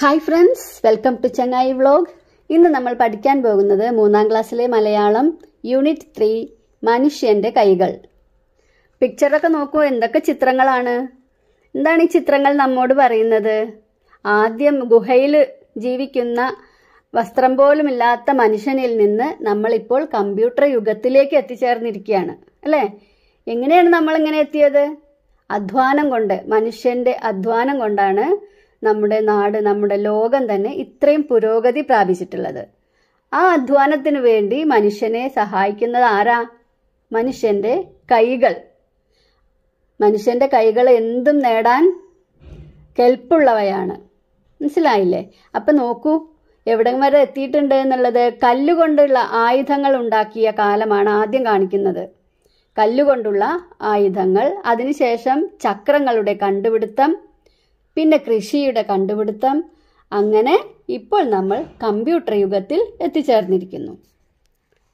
hi friends welcome to Changayi vlog ഇന്ന് നമ്മൾ പഠിക്കാൻ പോകുന്നത് മൂന്നാം ക്ലാസ്സിലെ മലയാളം യൂണിറ്റ് ത്രീ മനുഷ്യൻ്റെ കൈകൾ പിക്ചറൊക്കെ നോക്കൂ എന്തൊക്കെ ചിത്രങ്ങളാണ് എന്താണ് ഈ ചിത്രങ്ങൾ നമ്മോട് പറയുന്നത് ആദ്യം ഗുഹയിൽ ജീവിക്കുന്ന വസ്ത്രം പോലുമില്ലാത്ത മനുഷ്യനിൽ നിന്ന് നമ്മളിപ്പോൾ കമ്പ്യൂട്ടർ യുഗത്തിലേക്ക് എത്തിച്ചേർന്നിരിക്കുകയാണ് അല്ലേ എങ്ങനെയാണ് നമ്മളിങ്ങനെ എത്തിയത് അധ്വാനം കൊണ്ട് മനുഷ്യൻ്റെ അധ്വാനം കൊണ്ടാണ് നമ്മുടെ നാട് നമ്മുടെ ലോകം തന്നെ ഇത്രയും പുരോഗതി പ്രാപിച്ചിട്ടുള്ളത് ആ അധ്വാനത്തിനു വേണ്ടി മനുഷ്യനെ സഹായിക്കുന്നത് ആരാ മനുഷ്യന്റെ കൈകൾ മനുഷ്യന്റെ കൈകൾ എന്തും നേടാൻ കെൽപ്പുള്ളവയാണ് മനസ്സിലായില്ലേ അപ്പൊ നോക്കൂ എവിടെ വരെ എത്തിയിട്ടുണ്ട് എന്നുള്ളത് കല്ലുകൊണ്ടുള്ള ആയുധങ്ങൾ ഉണ്ടാക്കിയ കാലമാണ് ആദ്യം കാണിക്കുന്നത് കല്ലുകൊണ്ടുള്ള ആയുധങ്ങൾ അതിനുശേഷം ചക്രങ്ങളുടെ കണ്ടുപിടുത്തം പിന്നെ കൃഷിയുടെ കണ്ടുപിടുത്തം അങ്ങനെ ഇപ്പോൾ നമ്മൾ കമ്പ്യൂട്ടർ യുഗത്തിൽ എത്തിച്ചേർന്നിരിക്കുന്നു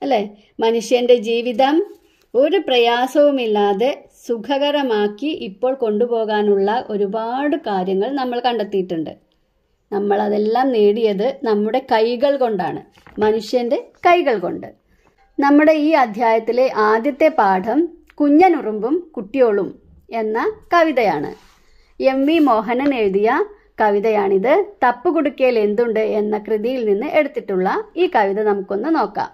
അല്ലേ മനുഷ്യന്റെ ജീവിതം ഒരു പ്രയാസവുമില്ലാതെ സുഖകരമാക്കി ഇപ്പോൾ കൊണ്ടുപോകാനുള്ള ഒരുപാട് കാര്യങ്ങൾ നമ്മൾ കണ്ടെത്തിയിട്ടുണ്ട് നമ്മൾ അതെല്ലാം നേടിയത് നമ്മുടെ കൈകൾ കൊണ്ടാണ് മനുഷ്യന്റെ കൈകൾ കൊണ്ട് നമ്മുടെ ഈ അധ്യായത്തിലെ ആദ്യത്തെ പാഠം കുഞ്ഞനുറുമ്പും കുട്ടിയോളും എന്ന കവിതയാണ് എം വി മോഹനൻ എഴുതിയ കവിതയാണിത് തപ്പുകുടുക്കയിൽ എന്തുണ്ട് എന്ന കൃതിയിൽ നിന്ന് എടുത്തിട്ടുള്ള ഈ കവിത നമുക്കൊന്ന് നോക്കാം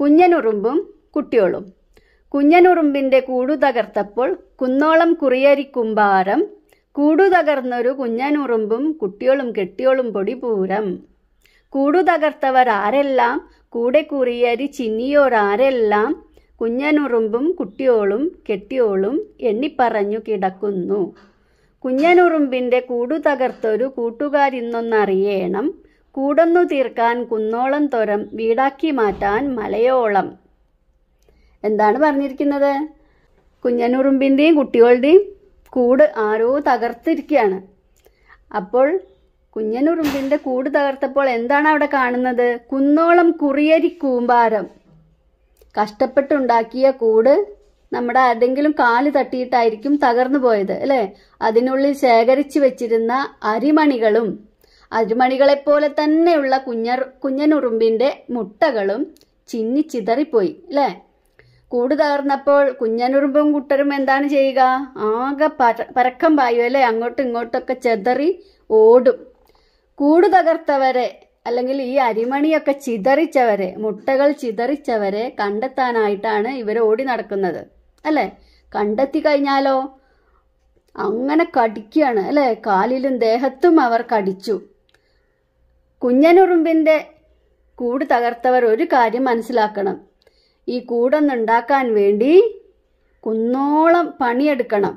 കുഞ്ഞനുറുമ്പും കുട്ടിയോളും കുഞ്ഞനുറുമ്പിന്റെ കൂടു തകർത്തപ്പോൾ കുന്നോളം കുമ്പാരം കൂടു തകർന്നൊരു കുഞ്ഞനുറുമ്പും കുട്ടിയോളും കെട്ടിയോളും പൊടിപൂരം കൂടു തകർത്തവർ ആരെല്ലാം കൂടെ കുറിയരി ചിന്നിയോരാരെല്ലാം കുഞ്ഞനുറുമ്പും കുട്ടിയോളും കെട്ടിയോളും എണ്ണിപ്പറഞ്ഞു കിടക്കുന്നു കുഞ്ഞനുറുമ്പിന്റെ കൂടു തകർത്തൊരു കൂട്ടുകാരിന്നൊന്നറിയേണം കൂടന്നു തീർക്കാൻ കുന്നോളം തൊരം വീടാക്കി മാറ്റാൻ മലയോളം എന്താണ് പറഞ്ഞിരിക്കുന്നത് കുഞ്ഞനുറുമ്പിൻ്റെയും കുട്ടികളുടെയും കൂട് ആരോ തകർത്തിരിക്കുകയാണ് അപ്പോൾ കുഞ്ഞനുറുമ്പിൻ്റെ കൂട് തകർത്തപ്പോൾ എന്താണ് അവിടെ കാണുന്നത് കുന്നോളം കുറിയരി കൂമ്പാരം കഷ്ടപ്പെട്ടുണ്ടാക്കിയ കൂട് നമ്മുടെ ആരുടെങ്കിലും കാല് തട്ടിയിട്ടായിരിക്കും തകർന്നു പോയത് അല്ലേ അതിനുള്ളിൽ ശേഖരിച്ചു വെച്ചിരുന്ന അരിമണികളും അരിമണികളെ പോലെ തന്നെയുള്ള കുഞ്ഞർ കുഞ്ഞനുറുമ്പിന്റെ മുട്ടകളും ചിന്നി ചിതറിപ്പോയി അല്ലേ കൂട് തകർന്നപ്പോൾ കുഞ്ഞനുറുമ്പും കുട്ടരും എന്താണ് ചെയ്യുക ആകെ പരക്കം പായു അല്ലേ അങ്ങോട്ടും ഇങ്ങോട്ടൊക്കെ ചെതറി ഓടും കൂട് തകർത്തവരെ അല്ലെങ്കിൽ ഈ അരിമണിയൊക്കെ ചിതറിച്ചവരെ മുട്ടകൾ ചിതറിച്ചവരെ കണ്ടെത്താനായിട്ടാണ് ഇവർ ഓടി നടക്കുന്നത് അല്ലെ കണ്ടെത്തി കഴിഞ്ഞാലോ അങ്ങനെ കടിക്കുകയാണ് അല്ലേ കാലിലും ദേഹത്തും അവർ കടിച്ചു കുഞ്ഞനുറുമ്പിൻ്റെ കൂട് തകർത്തവർ ഒരു കാര്യം മനസ്സിലാക്കണം ഈ കൂടൊന്നുണ്ടാക്കാൻ വേണ്ടി കുന്നോളം പണിയെടുക്കണം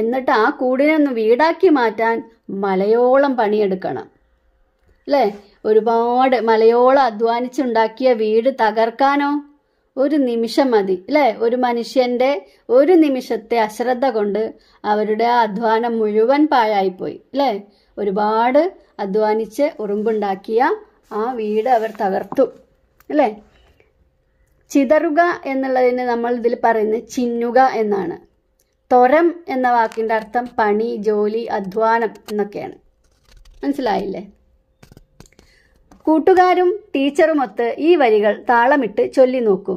എന്നിട്ട് ആ കൂടിനെ ഒന്ന് വീടാക്കി മാറ്റാൻ മലയോളം പണിയെടുക്കണം അല്ലേ ഒരുപാട് മലയോളം അധ്വാനിച്ചുണ്ടാക്കിയ വീട് തകർക്കാനോ ഒരു നിമിഷം മതി അല്ലേ ഒരു മനുഷ്യന്റെ ഒരു നിമിഷത്തെ അശ്രദ്ധ കൊണ്ട് അവരുടെ ആ അധ്വാനം മുഴുവൻ പാഴായിപ്പോയി അല്ലേ ഒരുപാട് അധ്വാനിച്ച് ഉറുമ്പുണ്ടാക്കിയ ആ വീട് അവർ തകർത്തു അല്ലേ ചിതറുക എന്നുള്ളതിന് നമ്മൾ ഇതിൽ പറയുന്നത് ചിന്നുക എന്നാണ് തൊരം എന്ന വാക്കിൻ്റെ അർത്ഥം പണി ജോലി അധ്വാനം എന്നൊക്കെയാണ് മനസ്സിലായില്ലേ കൂട്ടുകാരും ടീച്ചറുമൊത്ത് ഈ വരികൾ താളമിട്ട് ചൊല്ലി നോക്കൂ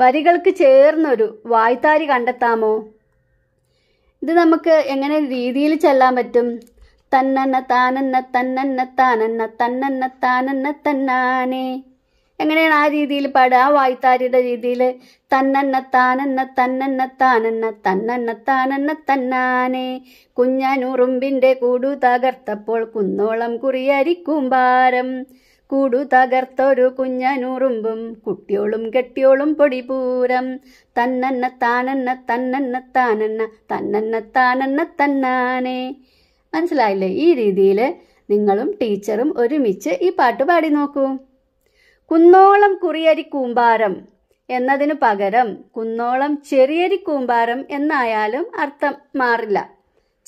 വരികൾക്ക് ചേർന്നൊരു വായ്ത്താരി കണ്ടെത്താമോ ഇത് നമുക്ക് എങ്ങനെ രീതിയിൽ ചെല്ലാൻ പറ്റും തന്നന്ന താനന്ന തന്നന്ന താനന്ന തന്നന്ന താനന്ന തന്നാനേ എങ്ങനെയാണ് ആ രീതിയിൽ പാടുക ആ വായ്ത്താരിയുടെ രീതിയിൽ തന്നെന്ന താനെന്ന തന്നെന്ന താനെന്ന തന്നെന്ന താനെന്ന തന്നാനെ കുഞ്ഞനുറുമ്പിന്റെ കൂടു തകർത്തപ്പോൾ കുന്നോളം കുറിയരിക്കും ഭാരം കൂടു തകർത്തൊരു കുഞ്ഞനുറുമ്പും കുട്ടിയോളും കെട്ടിയോളും പൊടിപൂരം തന്നെന്ന താനെന്ന തന്നെന്ന താനെന്ന തന്നെന്ന താനെന്ന തന്നാനെ മനസ്സിലായില്ലേ ഈ രീതിയിൽ നിങ്ങളും ടീച്ചറും ഒരുമിച്ച് ഈ പാട്ട് പാടി നോക്കൂ കുന്നോളം കുറിയരി കൂമ്പാരം എന്നതിനു പകരം കുന്നോളം ചെറിയരി കൂമ്പാരം എന്നായാലും അർത്ഥം മാറില്ല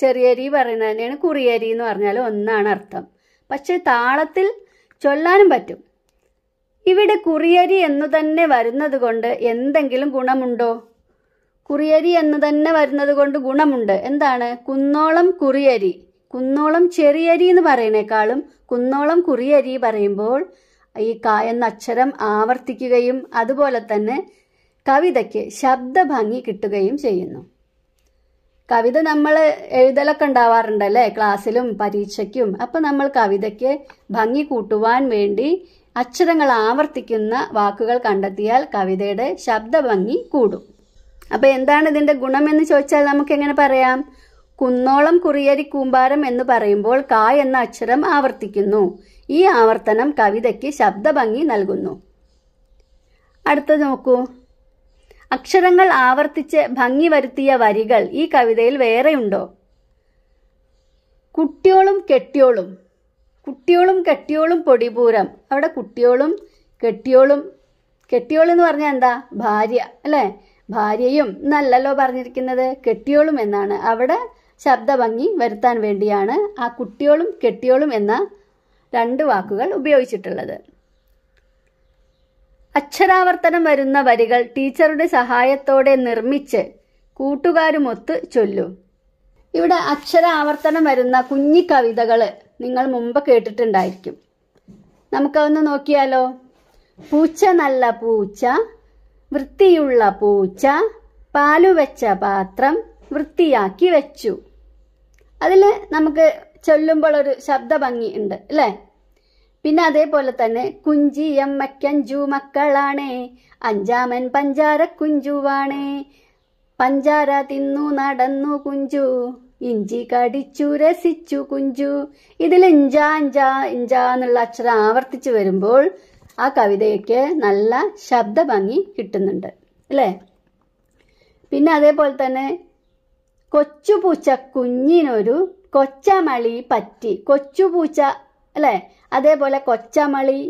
ചെറിയരി പറയുന്നതിനാണ് കുറിയരി എന്ന് പറഞ്ഞാൽ ഒന്നാണ് അർത്ഥം പക്ഷെ താളത്തിൽ ചൊല്ലാനും പറ്റും ഇവിടെ കുറിയരി എന്നു തന്നെ വരുന്നത് കൊണ്ട് എന്തെങ്കിലും ഗുണമുണ്ടോ കുറിയരി എന്ന് തന്നെ വരുന്നത് കൊണ്ട് ഗുണമുണ്ട് എന്താണ് കുന്നോളം കുറിയരി കുന്നോളം ചെറിയരി എന്ന് പറയുന്നേക്കാളും കുന്നോളം കുറിയരി പറയുമ്പോൾ ഈ ക എന്ന അക്ഷരം ആവർത്തിക്കുകയും അതുപോലെ തന്നെ കവിതയ്ക്ക് ശബ്ദഭംഗി കിട്ടുകയും ചെയ്യുന്നു കവിത നമ്മൾ എഴുതലൊക്കെ ഉണ്ടാവാറുണ്ടല്ലേ ക്ലാസ്സിലും പരീക്ഷയ്ക്കും അപ്പം നമ്മൾ കവിതയ്ക്ക് ഭംഗി കൂട്ടുവാൻ വേണ്ടി അക്ഷരങ്ങൾ ആവർത്തിക്കുന്ന വാക്കുകൾ കണ്ടെത്തിയാൽ കവിതയുടെ ശബ്ദഭംഗി കൂടും അപ്പം എന്താണ് ഇതിൻ്റെ ഗുണമെന്ന് ചോദിച്ചാൽ നമുക്ക് എങ്ങനെ പറയാം കുന്നോളം കുറിയരി കൂമ്പാരം എന്ന് പറയുമ്പോൾ കാ എന്ന അക്ഷരം ആവർത്തിക്കുന്നു ഈ ആവർത്തനം കവിതയ്ക്ക് ശബ്ദഭംഗി നൽകുന്നു അടുത്തത് നോക്കൂ അക്ഷരങ്ങൾ ആവർത്തിച്ച് ഭംഗി വരുത്തിയ വരികൾ ഈ കവിതയിൽ വേറെയുണ്ടോ കുട്ടിയോളും കെട്ടിയോളും കുട്ടിയോളും കെട്ടിയോളും പൊടിപൂരം അവിടെ കുട്ടിയോളും കെട്ടിയോളും കെട്ടിയോൾ എന്ന് പറഞ്ഞാൽ എന്താ ഭാര്യ അല്ലേ ഭാര്യയും എന്നല്ലല്ലോ പറഞ്ഞിരിക്കുന്നത് കെട്ടിയോളും എന്നാണ് അവിടെ ശബ്ദഭംഗി വരുത്താൻ വേണ്ടിയാണ് ആ കുട്ടിയോളും കെട്ടിയോളും എന്ന രണ്ട് വാക്കുകൾ ഉപയോഗിച്ചിട്ടുള്ളത് അക്ഷരാവർത്തനം വരുന്ന വരികൾ ടീച്ചറുടെ സഹായത്തോടെ നിർമ്മിച്ച് കൂട്ടുകാരുമൊത്ത് ചൊല്ലൂ ഇവിടെ അക്ഷരാവർത്തനം വരുന്ന കുഞ്ഞി കവിതകൾ നിങ്ങൾ മുമ്പ് കേട്ടിട്ടുണ്ടായിരിക്കും നമുക്കതൊന്ന് നോക്കിയാലോ പൂച്ച നല്ല പൂച്ച വൃത്തിയുള്ള പൂച്ച പാലുവെച്ച പാത്രം വൃത്തിയാക്കി വെച്ചു അതിൽ നമുക്ക് ചൊല്ലുമ്പോൾ ഒരു ശബ്ദ ഭംഗി ഉണ്ട് അല്ലേ പിന്നെ അതേപോലെ തന്നെ കുഞ്ചിയം മക്കഞ്ചു മക്കളാണേ അഞ്ചാമൻ പഞ്ചാര കുഞ്ചുവാണേ പഞ്ചാര തിന്നു നടന്നു കുഞ്ചു ഇഞ്ചി കടിച്ചു രസിച്ചു കുഞ്ചു ഇതിൽ ഇഞ്ചാ ഇഞ്ചാ ഇഞ്ചാ എന്നുള്ള അക്ഷരം ആവർത്തിച്ചു വരുമ്പോൾ ആ കവിതയ്ക്ക് നല്ല ശബ്ദ ഭംഗി കിട്ടുന്നുണ്ട് അല്ലേ പിന്നെ അതേപോലെ തന്നെ കൊച്ചുപൂച്ച കുഞ്ഞിനൊരു കൊച്ചമളി പറ്റി കൊച്ചുപൂച്ച അല്ലേ അതേപോലെ കൊച്ചമളി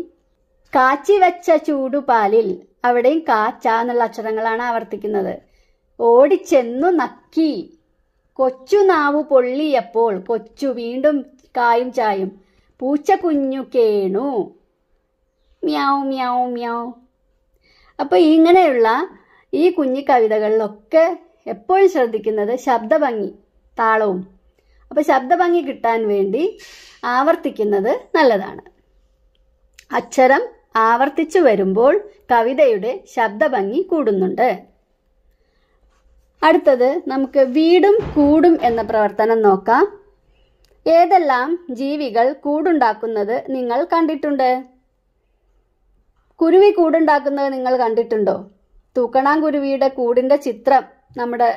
കാച്ചി വെച്ച ചൂടുപാലിൽ അവിടെയും കാച്ച എന്നുള്ള അക്ഷരങ്ങളാണ് ആവർത്തിക്കുന്നത് ഓടിച്ചെന്നു നക്കി കൊച്ചു നാവു പൊള്ളിയപ്പോൾ കൊച്ചു വീണ്ടും കായും ചായും പൂച്ച കുഞ്ഞു കേണു മ്യാവ് മ്യാവ് മ്യാവ് അപ്പോൾ ഇങ്ങനെയുള്ള ഈ കുഞ്ഞു കവിതകളിലൊക്കെ എപ്പോഴും ശ്രദ്ധിക്കുന്നത് ശബ്ദഭംഗി താളവും അപ്പോൾ ശബ്ദഭംഗി കിട്ടാൻ വേണ്ടി ആവർത്തിക്കുന്നത് നല്ലതാണ് അക്ഷരം ആവർത്തിച്ചു വരുമ്പോൾ കവിതയുടെ ശബ്ദഭംഗി കൂടുന്നുണ്ട് അടുത്തത് നമുക്ക് വീടും കൂടും എന്ന പ്രവർത്തനം നോക്കാം ഏതെല്ലാം ജീവികൾ കൂടുണ്ടാക്കുന്നത് നിങ്ങൾ കണ്ടിട്ടുണ്ട് കുരുവി കൂടുണ്ടാക്കുന്നത് നിങ്ങൾ കണ്ടിട്ടുണ്ടോ തൂക്കണാം കുരുവിയുടെ കൂടിന്റെ ചിത്രം നമ്മുടെ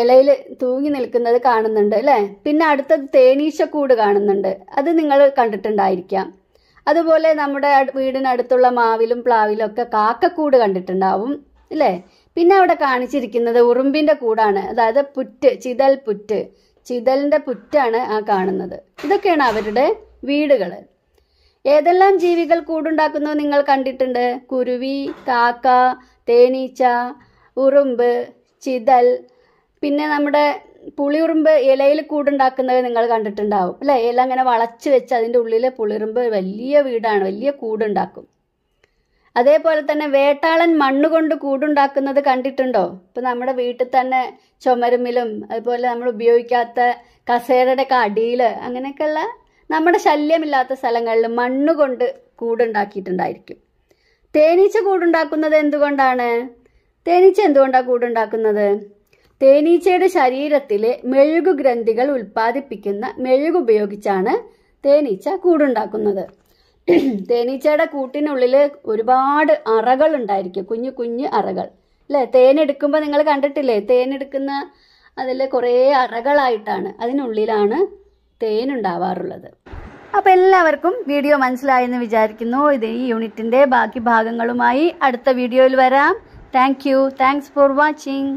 ഇലയിൽ തൂങ്ങി നിൽക്കുന്നത് കാണുന്നുണ്ട് അല്ലേ പിന്നെ അടുത്തത് തേനീശക്കൂട് കാണുന്നുണ്ട് അത് നിങ്ങൾ കണ്ടിട്ടുണ്ടായിരിക്കാം അതുപോലെ നമ്മുടെ വീടിനടുത്തുള്ള മാവിലും പ്ലാവിലും ഒക്കെ കാക്കക്കൂട് കണ്ടിട്ടുണ്ടാവും അല്ലേ പിന്നെ അവിടെ കാണിച്ചിരിക്കുന്നത് ഉറുമ്പിൻ്റെ കൂടാണ് അതായത് പുറ്റ് ചിതൽ പുറ്റ് ചിതലിൻ്റെ പുറ്റാണ് ആ കാണുന്നത് ഇതൊക്കെയാണ് അവരുടെ വീടുകൾ ഏതെല്ലാം ജീവികൾ കൂടുണ്ടാക്കുന്നു നിങ്ങൾ കണ്ടിട്ടുണ്ട് കുരുവി കാക്ക തേനീച്ച ഉറുമ്പ് ചിതൽ പിന്നെ നമ്മുടെ പുളിയുറുമ്പ് ഇലയിൽ കൂടുണ്ടാക്കുന്നത് നിങ്ങൾ കണ്ടിട്ടുണ്ടാവും അല്ലെ ഇല അങ്ങനെ വളച്ച് വെച്ച് അതിൻ്റെ ഉള്ളിൽ പുളിയുറുമ്പ് വലിയ വീടാണ് വലിയ കൂടുണ്ടാക്കും അതേപോലെ തന്നെ വേട്ടാളൻ മണ്ണ് കൊണ്ട് കൂടുണ്ടാക്കുന്നത് കണ്ടിട്ടുണ്ടോ ഇപ്പം നമ്മുടെ വീട്ടിൽ തന്നെ ചുമരുമിലും അതുപോലെ നമ്മൾ ഉപയോഗിക്കാത്ത കസേരയുടെ ഒക്കെ അടിയിൽ അങ്ങനെയൊക്കെയുള്ള നമ്മുടെ ശല്യമില്ലാത്ത സ്ഥലങ്ങളിൽ മണ്ണ് കൊണ്ട് കൂടുണ്ടാക്കിയിട്ടുണ്ടായിരിക്കും തേനീച്ച കൂടുണ്ടാക്കുന്നത് എന്തുകൊണ്ടാണ് തേനീച്ച എന്തുകൊണ്ടാണ് കൂടുണ്ടാക്കുന്നത് തേനീച്ചയുടെ ശരീരത്തിലെ ഗ്രന്ഥികൾ ഉൽപ്പാദിപ്പിക്കുന്ന മെഴുകുപയോഗിച്ചാണ് തേനീച്ച കൂടുണ്ടാക്കുന്നത് തേനീച്ചയുടെ കൂട്ടിനുള്ളിൽ ഒരുപാട് അറകൾ ഉണ്ടായിരിക്കും കുഞ്ഞു കുഞ്ഞു അറകൾ അല്ലേ തേനെടുക്കുമ്പോൾ നിങ്ങൾ കണ്ടിട്ടില്ലേ തേനെടുക്കുന്ന അതിൽ കുറേ അറകളായിട്ടാണ് അതിനുള്ളിലാണ് തേനുണ്ടാവാറുള്ളത് അപ്പോൾ എല്ലാവർക്കും വീഡിയോ മനസ്സിലായെന്ന് വിചാരിക്കുന്നു ഇത് ഈ യൂണിറ്റിൻ്റെ ബാക്കി ഭാഗങ്ങളുമായി അടുത്ത വീഡിയോയിൽ വരാം thank you thanks for watching